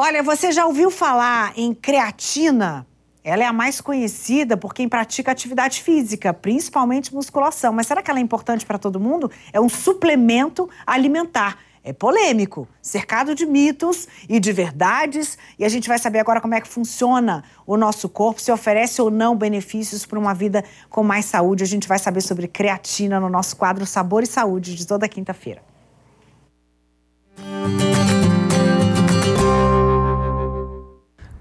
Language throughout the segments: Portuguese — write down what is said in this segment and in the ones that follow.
Olha, você já ouviu falar em creatina? Ela é a mais conhecida por quem pratica atividade física, principalmente musculação. Mas será que ela é importante para todo mundo? É um suplemento alimentar. É polêmico, cercado de mitos e de verdades, e a gente vai saber agora como é que funciona o nosso corpo, se oferece ou não benefícios para uma vida com mais saúde. A gente vai saber sobre creatina no nosso quadro Sabor e Saúde de toda quinta-feira.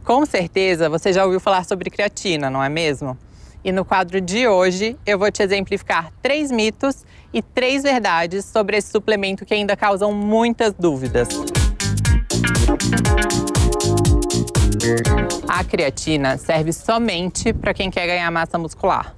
Com certeza você já ouviu falar sobre creatina, não é mesmo? E no quadro de hoje eu vou te exemplificar três mitos e três verdades sobre esse suplemento que ainda causam muitas dúvidas. A creatina serve somente para quem quer ganhar massa muscular.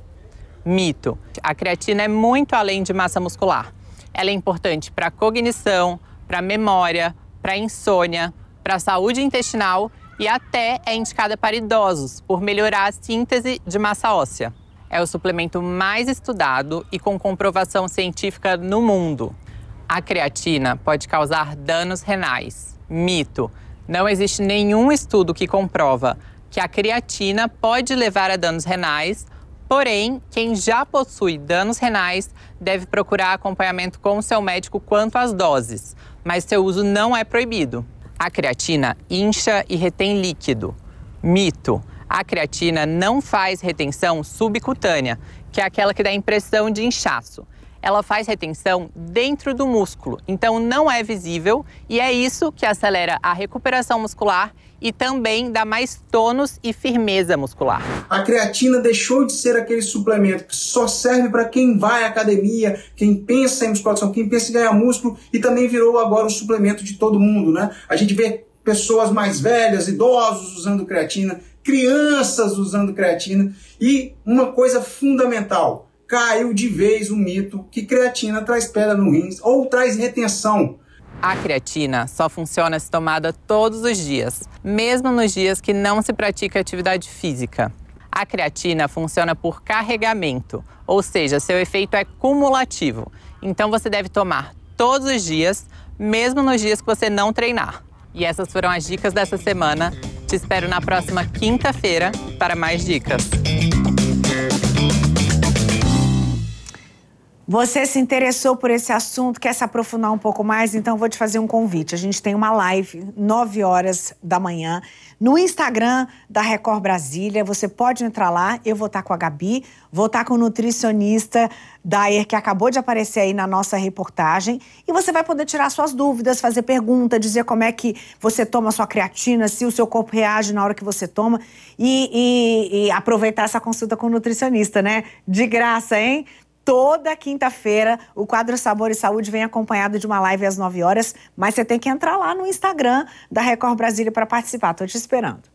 Mito: a creatina é muito além de massa muscular. Ela é importante para cognição, para memória, para insônia, para saúde intestinal e até é indicada para idosos, por melhorar a síntese de massa óssea. É o suplemento mais estudado e com comprovação científica no mundo. A creatina pode causar danos renais. Mito. Não existe nenhum estudo que comprova que a creatina pode levar a danos renais, porém, quem já possui danos renais deve procurar acompanhamento com o seu médico quanto às doses, mas seu uso não é proibido. A creatina incha e retém líquido. Mito: a creatina não faz retenção subcutânea, que é aquela que dá impressão de inchaço ela faz retenção dentro do músculo, então não é visível e é isso que acelera a recuperação muscular e também dá mais tônus e firmeza muscular. A creatina deixou de ser aquele suplemento que só serve para quem vai à academia, quem pensa em musculação, quem pensa em ganhar músculo e também virou agora um suplemento de todo mundo, né? A gente vê pessoas mais velhas, idosos usando creatina, crianças usando creatina e uma coisa fundamental, caiu de vez o mito que creatina traz pedra no rins ou traz retenção. A creatina só funciona se tomada todos os dias, mesmo nos dias que não se pratica atividade física. A creatina funciona por carregamento, ou seja, seu efeito é cumulativo. Então você deve tomar todos os dias, mesmo nos dias que você não treinar. E essas foram as dicas dessa semana. Te espero na próxima quinta-feira para mais dicas. Você se interessou por esse assunto, quer se aprofundar um pouco mais? Então vou te fazer um convite. A gente tem uma live 9 horas da manhã no Instagram da Record Brasília. Você pode entrar lá. Eu vou estar com a Gabi, vou estar com o nutricionista Dyer que acabou de aparecer aí na nossa reportagem e você vai poder tirar suas dúvidas, fazer pergunta, dizer como é que você toma sua creatina, se o seu corpo reage na hora que você toma e, e, e aproveitar essa consulta com o nutricionista, né? De graça, hein? Toda quinta-feira, o quadro Sabor e Saúde vem acompanhado de uma live às 9 horas, mas você tem que entrar lá no Instagram da Record Brasília para participar. Tô te esperando.